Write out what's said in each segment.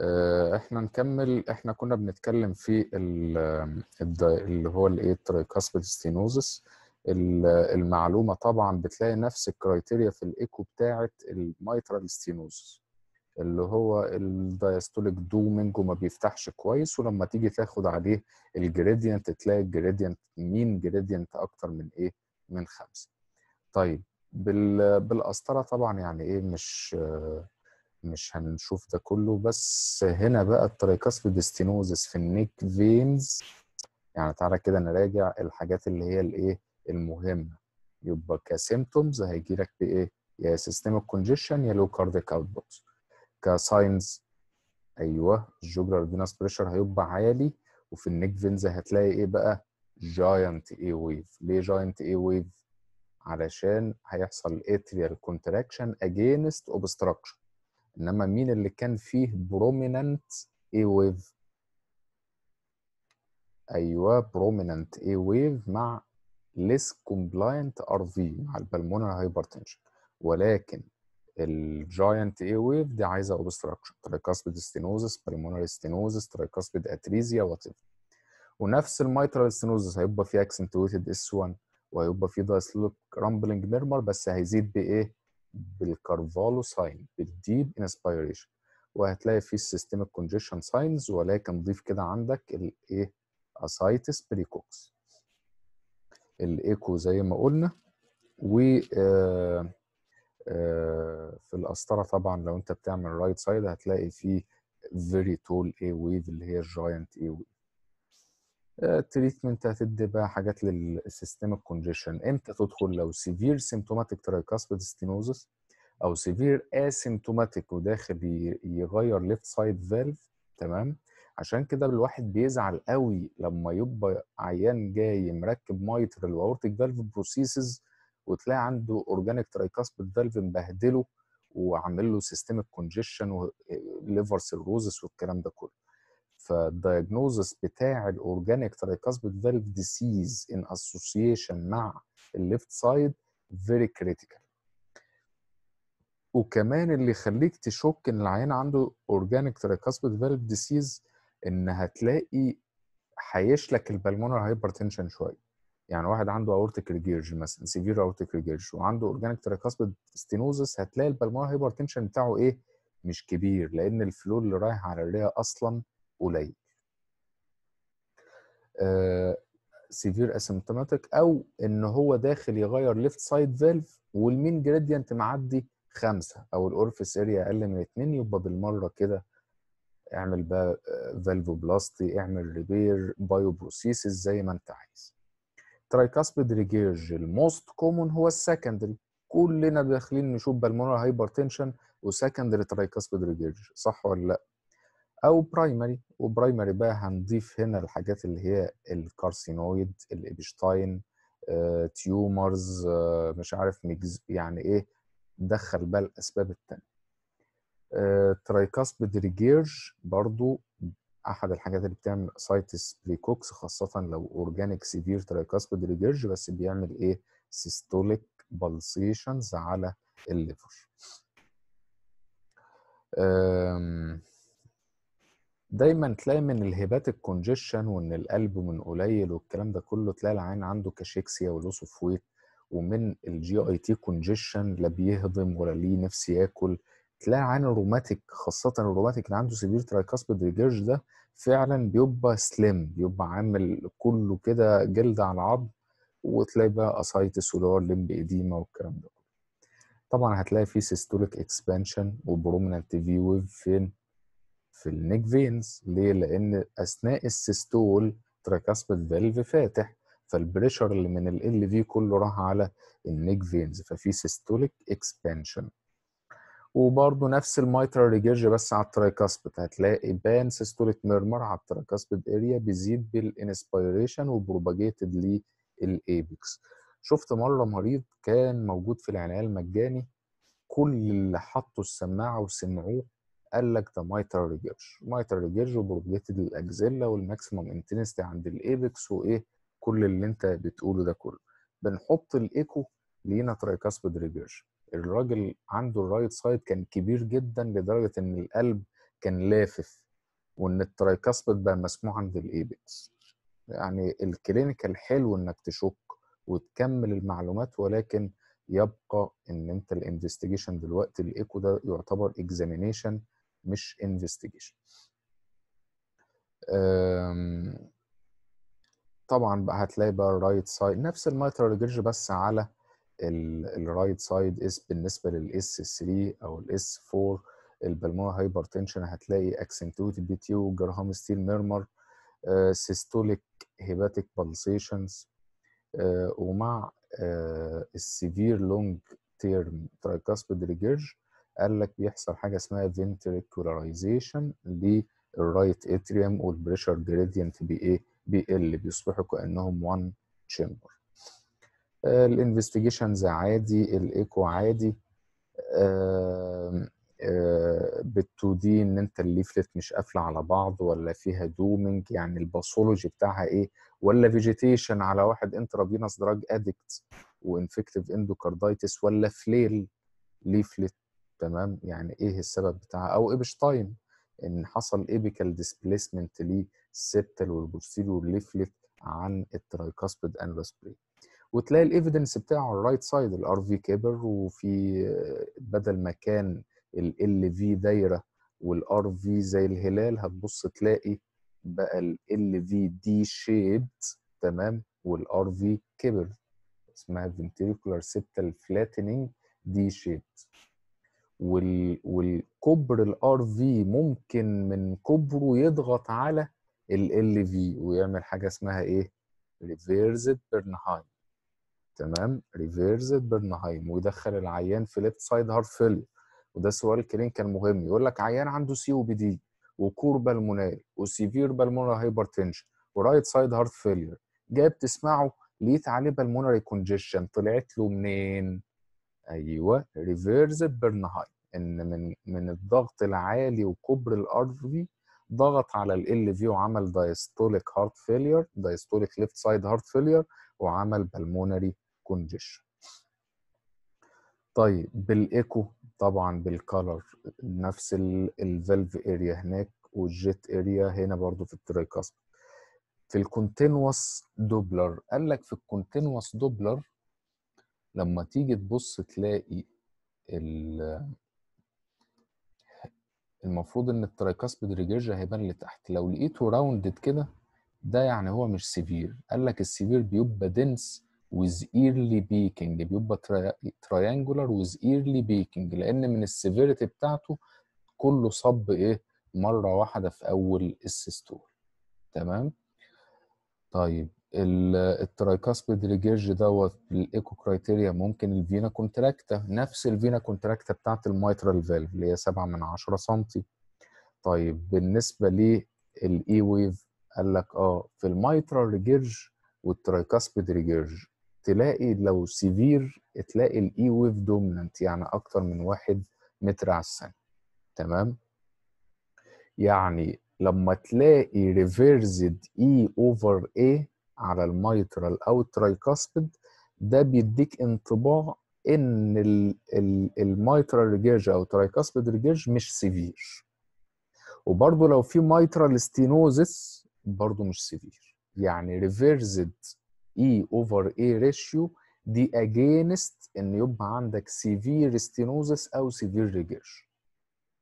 آه، احنا نكمل احنا كنا بنتكلم في اللي هو الايه تريكاسبيد ستينوزس المعلومه طبعا بتلاقي نفس الكرايتيريا في الايكو بتاعه الميترال ستينوزس اللي هو الدايستوليك دومينج وما بيفتحش كويس ولما تيجي تاخد عليه الجريدينت تلاقي الجريدينت مين جريدينت اكتر من ايه من خمسه طيب بالقسطره طبعا يعني ايه مش آه مش هنشوف ده كله بس هنا بقى الترايكاسبيد ديستينوزس في النيك فينز يعني تعالى كده نراجع الحاجات اللي هي الايه المهمه يبقى كسيمتومز هيجي لك بايه يا سيستمك كونجيشن يا لو كارديك اوتبوت كساينز ايوه الجوجلر فينس بريشر هيبقى عالي وفي النيك فينز هتلاقي ايه بقى جاينت اي ويف ليه جاينت اي ويف علشان هيحصل اتريال كونتراكشن اجينست اوبستراكشن انما مين اللي كان فيه بروميننت اي ويف ايوه بروميننت اي ويف مع ليس كومبلاينت ار في مع البلمونر هايبرتنشن ولكن الجاينت اي ويف دي عايزه اوبستراكشن تريكاسبيد ستينوزس بلمونر ستينوزس تريكاسبيد اتريزيا وات ونفس الميترال ستينوزس هيبقى فيه اكسنتويتد اس 1 وهيبقى فيه دايسلوك رامبلنج ميرمر بس هيزيد بايه بالكارفالو ساين بالديب انسبيريشن وهتلاقي في السيستميك كونجيشن ساينز ولكن ضيف كده عندك الايه اسايتس بريكوكس الايكو زي ما قلنا و آه، آه، في القسطره طبعا لو انت بتعمل رايت سايد هتلاقي فيه فيري تول اي ويف اللي هي الجاينت اي ويف تريتمنت آه، هتدي بقى حاجات للسيستمك كونجيشن امتى تدخل لو سيفير سيمتوماتيك ترايكاسبيد ستينوزس او سيفير اسيمتوماتيك وداخل يغير ليفت سايد فالف تمام عشان كده الواحد بيزعل قوي لما يبقى عيان جاي مركب مايترال واورتيك فالف بروسيسز وتلاقي عنده اورجانيك ترايكاسبيد فالف مبهدله وعامل له سيستمك كونجيشن وليفر سيروزس والكلام ده كله فالدايجنوزس بتاع الاورجانيك تريكاسبيد فالف ديسيز ان اسوسيشن مع الليفت سايد فيري كريتيكال وكمان اللي يخليك تشك ان العيان عنده اورجانيك تريكاسبيد فالف ديسيز ان هتلاقي هيشلك البلمونر هايبرتنشن شويه يعني واحد عنده اورتيك ريجيرج مثلا سيفير اورتيك ريجيرج وعنده اورجانيك تريكاسبيد ستينوزس هتلاقي البلمونر هايبرتنشن بتاعه ايه مش كبير لان الفلو اللي رايح على الرئه اصلا قليل سيفير آه، اسيمتوماتيك او ان هو داخل يغير ليفت سايد فالف والمين جريدينت معدي خمسة او الاورفيس اريا اقل من اتنين يبقى بالمره كده اعمل بقى فالفو آه، بلاستي اعمل ريبير بايو بروسيسز زي ما انت عايز ترايكاسبيد ريجيرج الموست كومون هو السكندري كلنا داخلين نشوف بالمره هايبرتنشن وسكندري ترايكاسبيد ريجيرج صح ولا لا او برايمري وبرايمري بقى هنضيف هنا الحاجات اللي هي الكارسينويد الابشتاين تيومرز مش عارف مجز يعني ايه دخل بقى الاسباب التانية آه، ترايكاسبيد ريجيرج برضو احد الحاجات اللي بتعمل سايتس بريكوكس خاصه لو اورجانيك سيفير ترايكاسبيد ريجيرج بس بيعمل ايه سيستوليك بالسيشنز على الليفر دايما تلاقي من الهبات الكونجيشن وان القلب من قليل والكلام ده كله تلاقي العين عنده كاشيكسيا ولوس اوف ويت ومن الجي اي تي كونجيشن لا بيهضم ولا ليه نفس ياكل تلاقي عين الروماتيك خاصة الروماتيك اللي عنده سيفير ترايكاسبيد ريجيرش ده فعلا بيبقى سليم بيبقى عامل كله كده جلد على عظم وتلاقي بقى اسايتس هو الليمب اديما والكلام ده طبعا هتلاقي فيه سيستوليك اكسبانشن وبرومنت في ويف فين في النيك فينز ليه؟ لأن أثناء السيستول تراكاسبل فالف فاتح فالبريشر اللي من ال ال في كله راح على النيك فينز ففي سيستوليك اكسبانشن وبرضه نفس الميترا ريجيرج بس على الترايكاسبيد هتلاقي بان سيستوليك ميرمر على الترايكاسبيد اريا بيزيد بالانسبيريشن وبروباجيتد للايبكس شفت مره مريض كان موجود في العنايه المجاني كل اللي حطوا السماعه وسمعوه قال لك ده مايتر ريجيرش مايتر ريجيرش وبروجيتد الاكزيلا والماكسيمم انتنستي عند الايبكس وايه كل اللي انت بتقوله ده كله بنحط الايكو لينا ترايكاسبيد ريجيرش الراجل عنده الرايت سايد كان كبير جدا لدرجه ان القلب كان لافف وان الترايكاسبيد بقى مسموع عند الايبكس يعني الكلينيكال حلو انك تشك وتكمل المعلومات ولكن يبقى ان انت الانفستيجيشن دلوقتي الايكو ده يعتبر اكزامينيشن مش انفستيجيشن طبعا بقى هتلاقي بقى الرايت سايد نفس الميترال ريجرج بس على الرايت سايد اس بالنسبه للاس 3 او الاس 4 هايبر تنشن هتلاقي اكسنتوتد بي تيو جرهام ستيل ميرمر سيستوليك هيباتيك بالسيشنز ومع آه، السيفير لونج تيرم ترايكاسبيد ريجرج قال لك بيحصل حاجه اسمها ventricularization للرايت اتريوم والبريشر جريدينت بي ايه بيقل بيصبحوا كانهم وان تشامبر الانفستيجيشنز عادي الايكو عادي بالتو آه بال2 دي ان انت الليفلت مش قافله على بعض ولا فيها دومنج يعني الباثولوجي بتاعها ايه ولا فيجيتيشن على واحد انترافينوس دراج ادكت وانفكتيف اندوكاردايتس ولا فليل ليفلت تمام يعني ايه السبب بتاعها او ايبشتاين ان حصل ايبيكال ديسبيسمنت للسبتال والبوستيريور والليفلت عن الترايكاسبيد بري وتلاقي الايفيدنس بتاعه على الرايت سايد الار في كبر وفي بدل ما كان ال في دايره والار في زي الهلال هتبص تلاقي بقى ال في دي شيبت تمام والار في كبر اسمها ventricular سبتل فلاتنينج دي شيبت وال... والكبر الار في ممكن من كبره يضغط على ال في ويعمل حاجه اسمها ايه؟ ريفيرزد برنهايم تمام ريفيرزد برنهايم ويدخل العيان في ليفت سايد هارت فيلير وده سؤال كان مهم يقول لك عيان عنده سي او بي دي وكور بالمونال وسيفير بالمونال هايبرتنشن ورايت سايد هارت فيلير جاي بتسمعه لقيت عليه بالمونري كونجيشن طلعت له منين؟ ايوه ريفيرس برنهايم ان من من الضغط العالي وكبر الارضي ضغط على ال في وعمل دايستوليك هارت فيلير دايستوليك ليفت سايد هارت فيلير وعمل بالمونري كونجيشن طيب بالايكو طبعا بالكالر نفس الفالف اريا هناك والجيت اريا هنا برضو في التريكاسب في الكونتينوس دوبلر قال لك في الكونتينوس دوبلر لما تيجي تبص تلاقي المفروض ان الترايكاسبيد ريجيرجا هيبان لتحت لو لقيته راوندد كده ده يعني هو مش سيفير قال لك السيفير بيبقى دنس ويز ايرلي بيكنج بيبقى تريانجولار ويز ايرلي بيكنج لان من السيفيريتي بتاعته كله صب ايه مره واحده في اول السيستول تمام طيب الترايكاسبيد ريجيرج دوت الايكو كرايتيريا ممكن الفينا كونتراكتا نفس الفينا كونتراكتا بتاعت الميترال فالف اللي هي 7 من 10 سم طيب بالنسبه للاي ويف قال لك اه في الميترال ريجيرج والترايكاسبيد ريجيرج تلاقي لو سيفير تلاقي الاي ويف دوميننت يعني اكتر من واحد متر على الثانيه تمام يعني لما تلاقي ريفيرزد اي اوفر اي على الميترال او الترايكاسبيد ده بيديك انطباع ان الميترال ريجيرج او الترايكاسبيد ريجيرج مش سيفير وبرضه لو في ميترال ستينوزس برضه مش سيفير يعني ريفيرزد اي اوفر اي ريشيو دي اجينست ان يبقى عندك سيفير ستينوزس او سيفير ريجيرج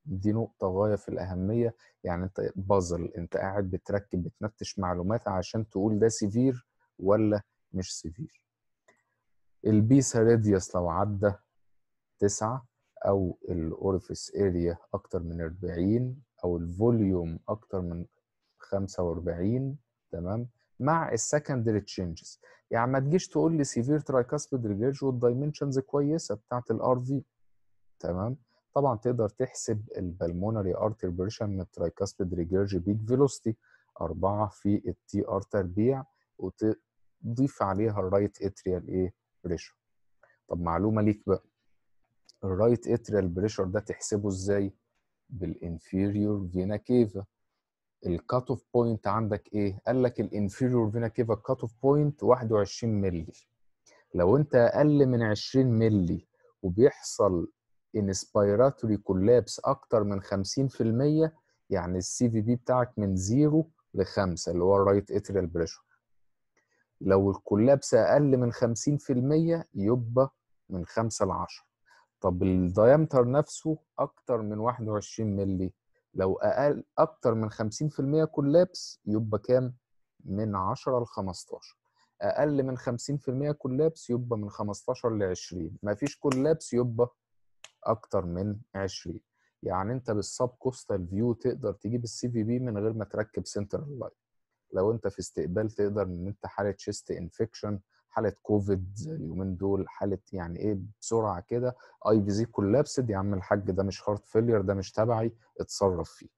دي نقطة غاية في الأهمية يعني انت بازل انت قاعد بتركب بتنتش معلومات عشان تقول ده سيفير ولا مش سيفير البيسا راديوس لو عدى تسعة او الاورفيس اريا اكتر من 40 او الفوليوم اكتر من 45 تمام مع السكندري تشينجز يعني ما تجيش تقول لي سيفير ترايكاسبيد ريجيرج والدايمنشنز كويسه بتاعت الار في تمام طبعا تقدر تحسب البلمونري ارتر بريشر من الترايكاسبيد ريجيرج بيك فيلوستي 4 في التي ار تربيع وتضيف عليها الرايت اتريال ايه بريشر طب معلومه ليك بقى الرايت اتريال بريشر ده تحسبه ازاي بالانفيريور فينا كيفا الكات اوف بوينت عندك ايه قال لك الانفيريور فينا كيفا كات اوف بوينت 21 مللي لو انت اقل من 20 مللي وبيحصل انسبيراتوري كولابس اكتر من 50% يعني السي في بي بتاعك من 0 ل 5 اللي هو الرايت اتريال بريشر لو الكولابس اقل من 50% يبقى من 5 ل 10 طب الديامتر نفسه اكتر من 21 مللي لو اقل اكتر من 50% كولابس يبقى كام من 10 ل 15 اقل من 50% كولابس يبقى من 15 ل 20 مفيش كولابس يبقى اكتر من 20 يعني انت بالسب كوستال فيو تقدر تجيب السي في بي من غير ما تركب سنترال لاين لو انت في استقبال تقدر ان انت حاله تشيست انفكشن حاله كوفيد اليومين دول حاله يعني ايه بسرعه كده اي في زي كولابسد يا عم الحاج ده مش هارت فيلير ده مش تبعي اتصرف فيه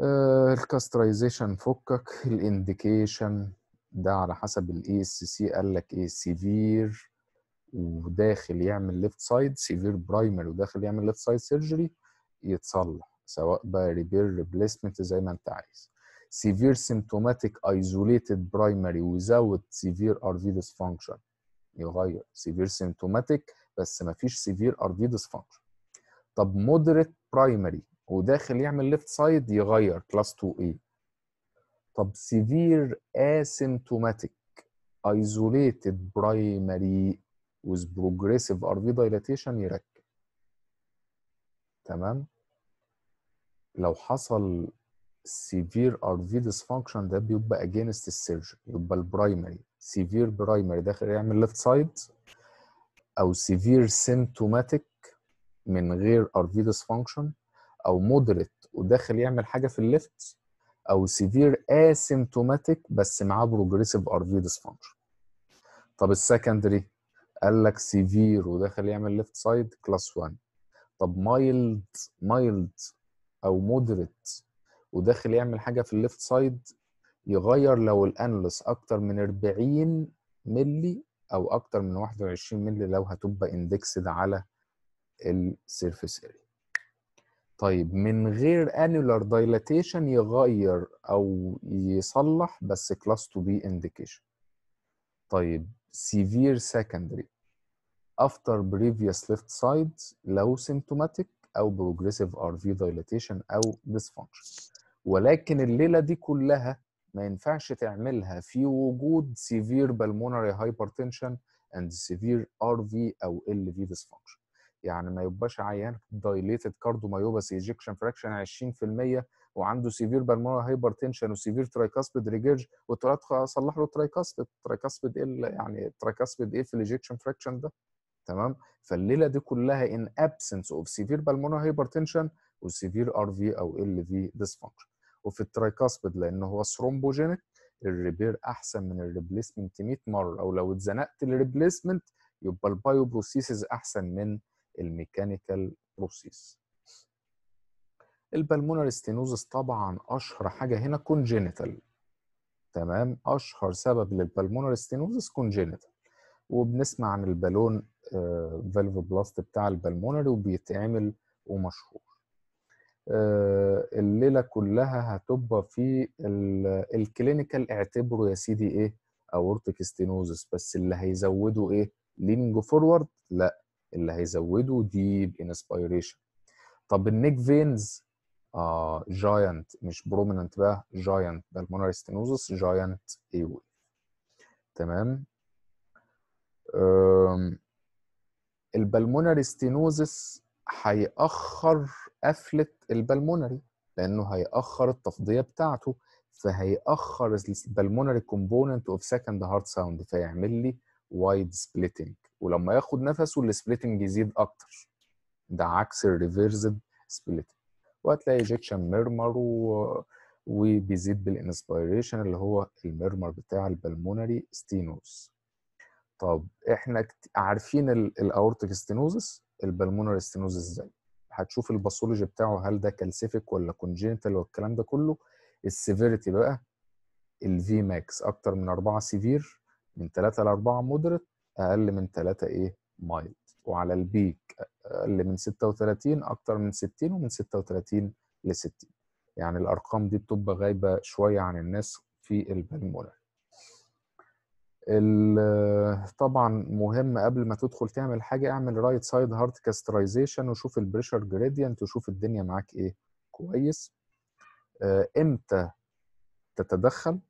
آه، الكاسترايزيشن فكك الانديكيشن ده على حسب الاي اس سي قال لك ايه سيفير وداخل يعمل ليفت سايد سيفير برايمري وداخل يعمل ليفت سايد سيرجري يتصلح سواء بقى ريبير ريبليسمنت زي ما انت عايز سيفير سيمتوماتيك ايزوليتد برايمري ويزود سيفير ار في يغير سيفير سيمتوماتيك بس ما فيش سيفير ار في طب مودريت برايمري وداخل يعمل ليفت سايد يغير كلاس 2 a طب سيفير اسيمتوماتيك ايزوليتد برايمري with progressive RV dilatation يركب تمام لو حصل severe RV dysfunction ده بيبقى against the surgery يبقى البرايمري severe primary داخل يعمل left side او severe symptomatic من غير RV dysfunction او moderate وداخل يعمل حاجه في الليفت او severe asymptomatic بس معاه progressive RV dysfunction طب السكندري قال لك سيفير وداخل يعمل ليفت سايد كلاس 1 طب مايلد مايلد او مودريت وداخل يعمل حاجه في الليفت سايد يغير لو الانلس اكتر من 40 ملي او اكتر من 21 ملي لو هتبقى اندكسد على السيرفيس اريا طيب من غير انولار دايلاتيشن يغير او يصلح بس كلاس 2 بي انديكيشن طيب severe secondary after previous left side لو symptomatic او progressive RV dilatation او dysfunction ولكن الليله دي كلها ما ينفعش تعملها في وجود severe pulmonary hypertension and severe RV او LV dysfunction يعني ما يبقاش عيان dilated cardiomyopathy ejection fraction 20% وعنده سيفير بالمونر هايبر تنشن وسيفير ترايكاسبيد ريجيرج وطلعت اصلح له ترايكاسبيد ترايكاسبيد ايه يعني ترايكاسبيد ايه في الاجيكشن فراكشن ده تمام فالليله دي كلها ان ابسنس اوف سيفير بالمونا هايبر تنشن وسيفير ار في او ال في ديسفانكشن وفي الترايكاسبيد لان هو ثرومبوجينيك الريبير احسن من الريبليسمنت 100 مره او لو اتزنقت الريبليسمنت يبقى البايو بروسيسز احسن من الميكانيكال بروسيس البلمونر ستينوزس طبعا اشهر حاجه هنا كونجينيتال تمام اشهر سبب للبلمونر ستينوزس كونجينيتال وبنسمع عن البالون فالف آه، بلاست بتاع البلمونري وبيتعمل ومشهور آه، الليله كلها هتبقى في الكلينيكال اعتبره يا سيدي ايه اورتيك ستينوزس بس اللي هيزوده ايه لينج فورورد لا اللي هيزوده ديب انسبيريشن طب النيك فينز آه جاينت مش بروميننت بقى جاينت بالمونري ستينوزس جاينت ايوي تمام البلمونري ستينوزس هيأخر قفلة البلمونري لأنه هيأخر التفضية بتاعته فهيأخر البلمونري كومبوننت اوف سكند هارت ساوند فيعمل لي وايد سبليتنج ولما ياخد نفسه السبليتنج يزيد أكتر ده عكس الريفيرزد سبليتنج وهتلاقي ايجكشن ميرمر و... وبيزيد بالانسبيريشن اللي هو الميرمر بتاع البلمونري ستينوز طب احنا كت... عارفين الاورتيك ستينوزس البلمونري ستينوزس ازاي هتشوف الباثولوجي بتاعه هل ده كالسيفيك ولا كونجنتال والكلام ده كله السيفيريتي بقى الفي ماكس اكتر من 4 سيفير من 3 ل 4 مودريت اقل من 3 ايه مايلد وعلى البيك آه، اللي من 36 اكتر من 60 ومن 36 ل 60 يعني الارقام دي بتبقى غايبه شويه عن الناس في البلمونة طبعا مهم قبل ما تدخل تعمل حاجه اعمل رايت سايد هارت كاسترايزيشن وشوف البريشر جريدينت وشوف الدنيا معاك ايه كويس آه، امتى تتدخل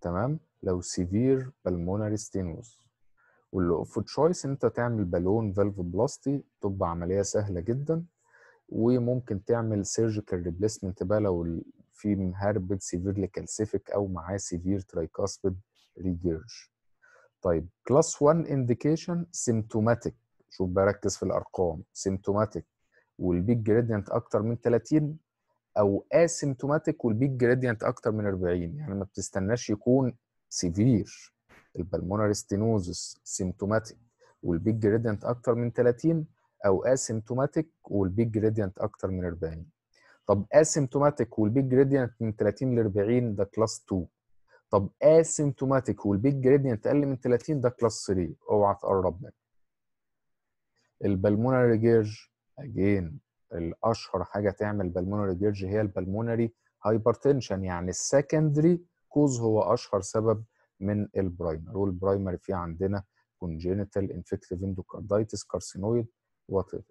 تمام لو سيفير بالمونري ستينوز واللي تشويس انت تعمل بالون فالف بلاستي تبقى عمليه سهله جدا وممكن تعمل سيرجيكال ريبليسمنت بقى لو في مهربد سيفيرلي كالسيفيك او معاه سيفير ترايكاسبيد ريجيرج طيب كلاس 1 انديكيشن سيمتوماتيك شوف بركز في الارقام سيمتوماتيك والبيك جريدينت اكتر من 30 او اسيمتوماتيك والبيك جريدينت اكتر من 40 يعني ما بتستناش يكون سيفير البلمونري ستينوزس سيمتوماتيك والبيج جريدينت اكتر من 30 او اسيمتوماتيك والبيج جريدينت اكتر من 40 طب اسيمتوماتيك والبيج جريدينت من 30 ل 40 ده كلاس 2 طب اسيمتوماتيك والبيج جريدينت اقل من 30 ده كلاس 3 اوعى تقرب منه البلمونري جيرج اجين الاشهر حاجه تعمل بلمونري جيرج هي البلمونري هايبرتنشن يعني السكندري كوز هو اشهر سبب من البرايمر والبرايمر في عندنا congenital infective endocarditis carcinoid whatever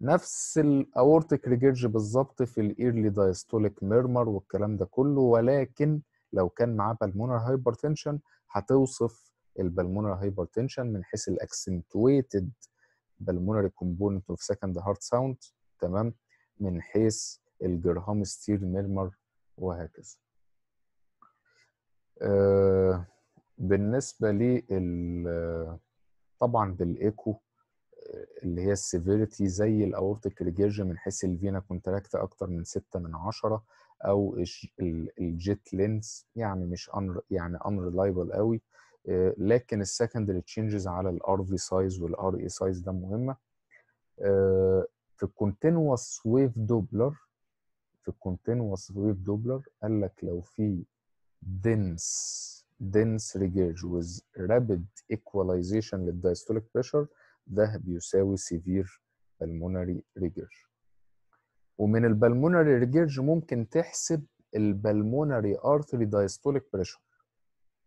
نفس الاورتيك ريجيرج بالظبط في الايرلي دايستوليك ميرمر والكلام ده كله ولكن لو كان معاه بالمونر هايبرتنشن هتوصف البالمونر هايبرتنشن من حيث الاكسنتويتد بالمونري كومبوننت اوف سكند هارت ساوند تمام من حيث الجرهام ستير ميرمر وهكذا آه، بالنسبه لل طبعا بالايكو آه، اللي هي السيفيريتي زي الاورتيك ريجيرج من حيث الفينا كونتراكت اكتر من 6 من 10 او الجيت لينز يعني مش أنر يعني انريلايبل قوي آه، لكن السكندري تشينجز على الار في سايز والار اي سايز ده مهمه في الكونتينوس ويف دوبلر في الكونتينوس ويف دوبلر قال لك لو في dense dense regurge with rapid equalization للدايستوليك بريشر ده بيساوي severe pulmonary regurge ومن البلمونري ريجيرج ممكن تحسب البلمونري ارتري دايستوليك بريشر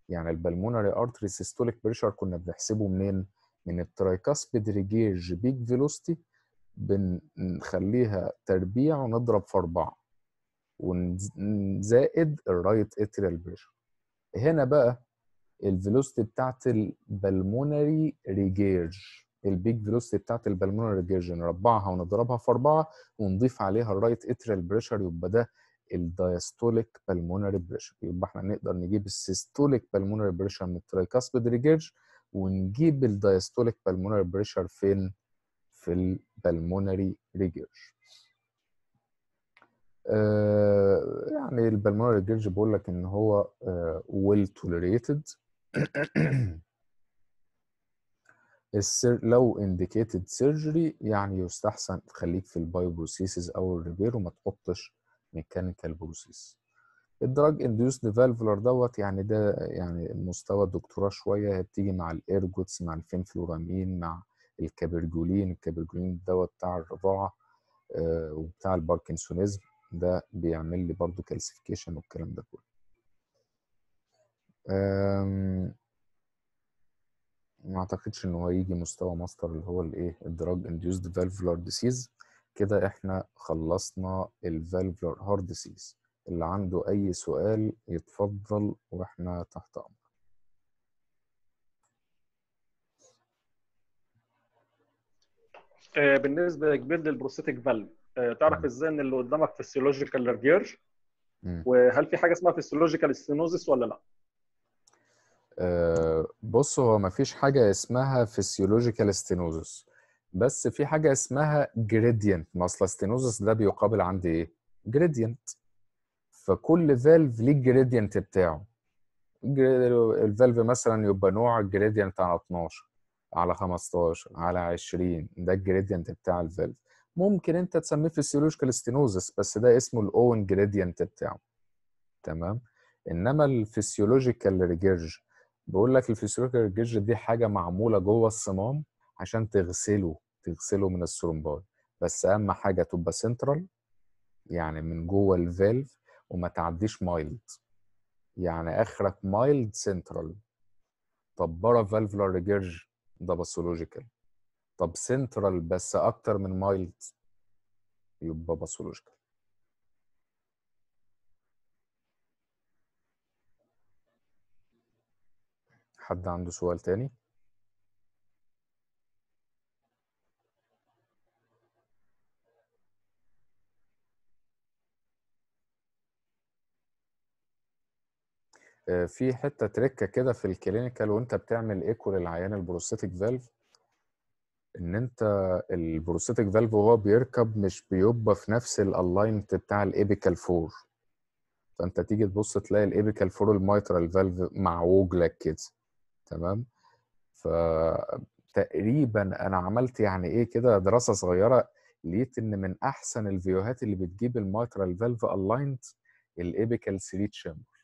يعني البلمونري ارتري سيستوليك بريشر كنا بنحسبه منين من الترايكاسبيد ريجيرج بيك فيلوستي بنخليها تربيع ونضرب في اربعه وزائد الرايت اتريال بريشر هنا بقى الفيلوستي بتاعت البلمونري ريجيرج البيك فيلوستي بتاعت البلمونري ريجيرج نربعها ونضربها في أربعة ونضيف عليها الرايت اتريال بريشر يبقى ده الدايستوليك بالمونري بريشر يبقى احنا نقدر نجيب السيستوليك بالمونري بريشر من الترايكاسبيد ريجيرج ونجيب الدايستوليك بالمونري بريشر فين في البلمونري ريجيرج آه، يعني البلمونري جيرج بيقول لك ان هو ويل توليريتد السر لو انديكيتد سيرجري يعني يستحسن تخليك في البايوبروسيسز او الريبير وما تحطش ميكانيكال بروسيس الدراج اندوس فالفولار دوت يعني ده يعني مستوى الدكتوراه شويه هي بتيجي مع الايرجوتس مع الفينفلورامين مع الكابرجولين الكابرجولين دوت بتاع الرضاعه آه، وبتاع الباركنسونيزم ده بيعمل لي برضو كالسيفيكيشن والكلام ده كله ما اعتقدش ان هو يجي مستوى ماستر اللي هو الايه الدراج انديوسد فالفولار ديسيز كده احنا خلصنا الفالفولار هارد ديسيز اللي عنده اي سؤال يتفضل واحنا تحت امر آه، بالنسبه لجبيلد البروستاتيك فالف آه، تعرف ازاي ان اللي قدامك فيسيولوجيكال ريفيرج وهل في حاجه اسمها فيسيولوجيكال ستينوزس ولا لا؟ آه، بص هو ما فيش حاجه اسمها فيسيولوجيكال ستينوزس بس في حاجه اسمها جريدينت ما اصل ستينوزس ده بيقابل عندي ايه؟ جريدينت فكل فالف ليه الجريدينت بتاعه الفالف مثلا يبقى نوع الجريدينت على 12 على 15 على 20 ده الجريدينت بتاع الفالف ممكن انت تسميه فيسيولوجيكال ستينوزس بس ده اسمه الاون جريدينت بتاعه تمام انما الفسيولوجيكال ريجرج بقول لك الفسيولوجيكال ريجرج دي حاجه معموله جوه الصمام عشان تغسله تغسله من السرومبال بس اهم حاجه تبقى سنترال يعني من جوه الفالف وما تعديش مايلد يعني اخرك مايلد سنترال طب برا فالفلار ريجرج ده باثولوجيكال طب سنترال بس اكتر من مايلد يبقى باثولوجيكال حد عنده سؤال تاني آه، في حته تركه كده في الكلينيكال وانت بتعمل ايكو للعيان البروستاتيك فالف ان انت البروستاتيك فالف وهو بيركب مش بيبقى في نفس الالاينت بتاع الابيكال فور فانت تيجي تبص تلاقي الابيكال فور الميترال فالف معوج لك كده تمام فتقريبا انا عملت يعني ايه كده دراسه صغيره لقيت ان من احسن الفيوهات اللي بتجيب الميترال فالف الاينت الابيكال 3 شامبر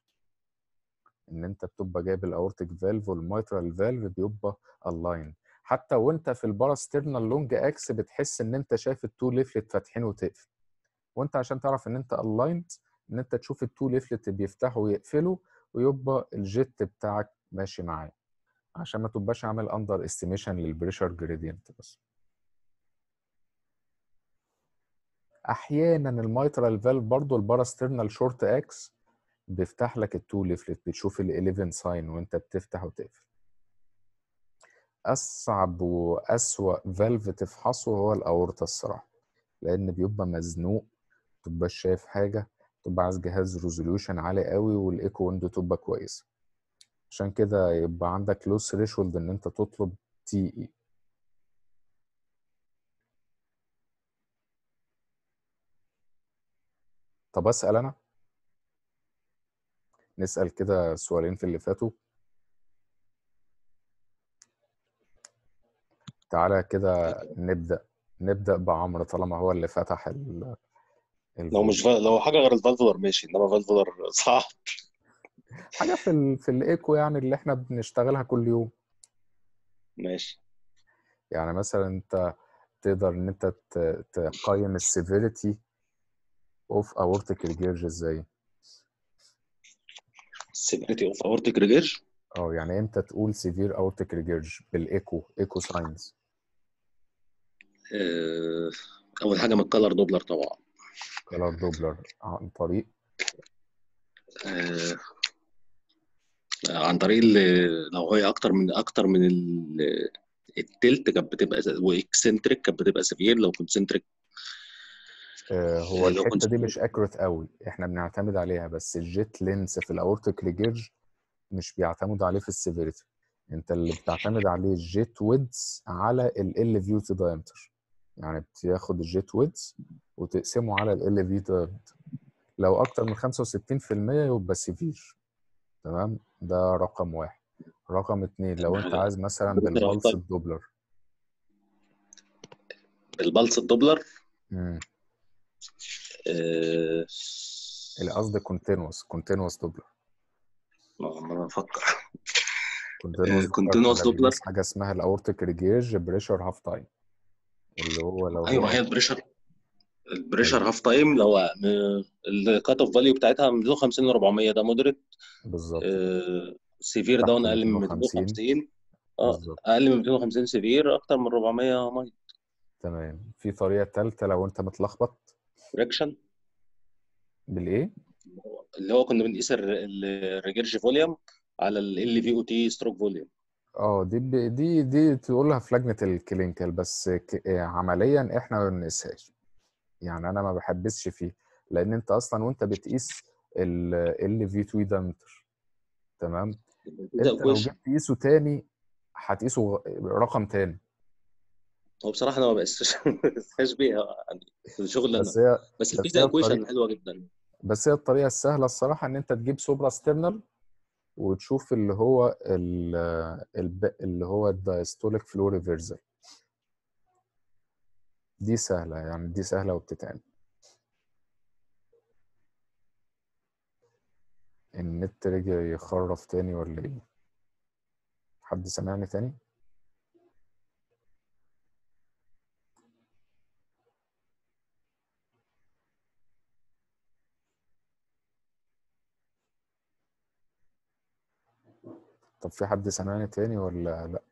ان انت بتبقى جايب الاورتيك فالف والميترال فالف بيبقى الايند حتى وانت في الباراسترنال لونج اكس بتحس ان انت شايف التو ليفلت فاتحين وتقفل وانت عشان تعرف ان انت الايند ان انت تشوف التو ليفلت بيفتحوا ويقفلوا ويبقى الجيت بتاعك ماشي معاه عشان ما تبقاش عامل اندر استيميشن للبريشر جريدينت بس احيانا الميترال فالف برضه الباراسترنال شورت اكس بيفتح لك التو ليفلت بتشوف ال 11 ساين وانت بتفتح وتقفل أصعب وأسوأ فالف تفحصه هو الأورطة الصراحة لأن بيبقى مزنوق متبقاش شايف حاجة تبقى عايز جهاز ريزوليوشن عالي قوي والايكو ويندو تبقى كويسه عشان كده يبقى عندك لو ثريشولد ان انت تطلب تي اي طب اسال انا نسال كده سؤالين في اللي فاتوا تعالى كده أيوة. نبدا نبدا بعمرو طالما هو اللي فتح ال... ال... لو مش لو حاجه غير الفالفولر ماشي انما فالفولر صعب حاجه في ال... في الايكو يعني اللي احنا بنشتغلها كل يوم ماشي يعني مثلا انت تقدر ان انت تقيم السيفيريتي اوف اورتيك ريجيرج ازاي السيفيريتي اوف اورتيك ريجيرج اه يعني امتى تقول سيفير اورتيك ريجيرج بالايكو ايكو ساينس آه، اول حاجه من كلر دوبلر طبعا كلر دوبلر آه، عن طريق آه عن طريق لو هي اكتر من اكتر من التلت كانت بتبقى واكسنتريك كانت بتبقى سفير لو كونسنتريك آه، هو الحته دي مش اكوريت قوي احنا بنعتمد عليها بس الجيت لينس في الاورتيك ريجيرج مش بيعتمد عليه في السيفيريتي انت اللي بتعتمد عليه الجيت ويدز على ال ال فيو دايمتر يعني بتاخد الجيت ويدز وتقسمه على الاليفيتر لو اكتر من 65% يبقى سيفير تمام ده رقم واحد رقم اتنين لو انت عايز مثلا بالبلس الدوبلر بالبلس الدوبلر امم اللي قصدي كونتينوس كونتينوس دوبلر ما بفكر آه، كونتينوس دوبلر حاجه اسمها الاورتيك ريجيج بريشر هاف تايم اللي هو لو ايوه هي البريشر البريشر هاف تايم لو الكات اوف فاليو بتاعتها من 250 ل 400 ده مودريت بالظبط سيفير آه، داون اقل من 250 اه اقل من 250 سيفير اكتر من 400 مايت تمام في طريقه ثالثه لو انت متلخبط ريكشن بالايه؟ اللي هو كنا بنقيس الريجيرش فوليوم على ال في او تي ستروك فوليوم آه دي ب... دي دي تقولها في لجنة الكلينكال بس ك... عمليا إحنا ما بنقيسهاش يعني أنا ما بحبسش فيه لأن أنت أصلا وأنت بتقيس ال في 2 دايمتر تمام انت لو جيت تقيسه تاني هتقيسه رقم تاني هو بصراحه انا ما بقيسش بيها يعني في الشغل بس هي بس البيزا كويشن حلوه جدا بس هي الطريقه السهله الصراحه ان انت تجيب سوبرا ستيرنال وتشوف اللي هو اللي هو الدايستوليك فلو ريفرزل دي سهلة يعني دي سهلة وبتتعمل النت رجع يخرف تاني ولا ايه؟ حد سمعني تاني؟ طب في حد سمعني تاني ولا لا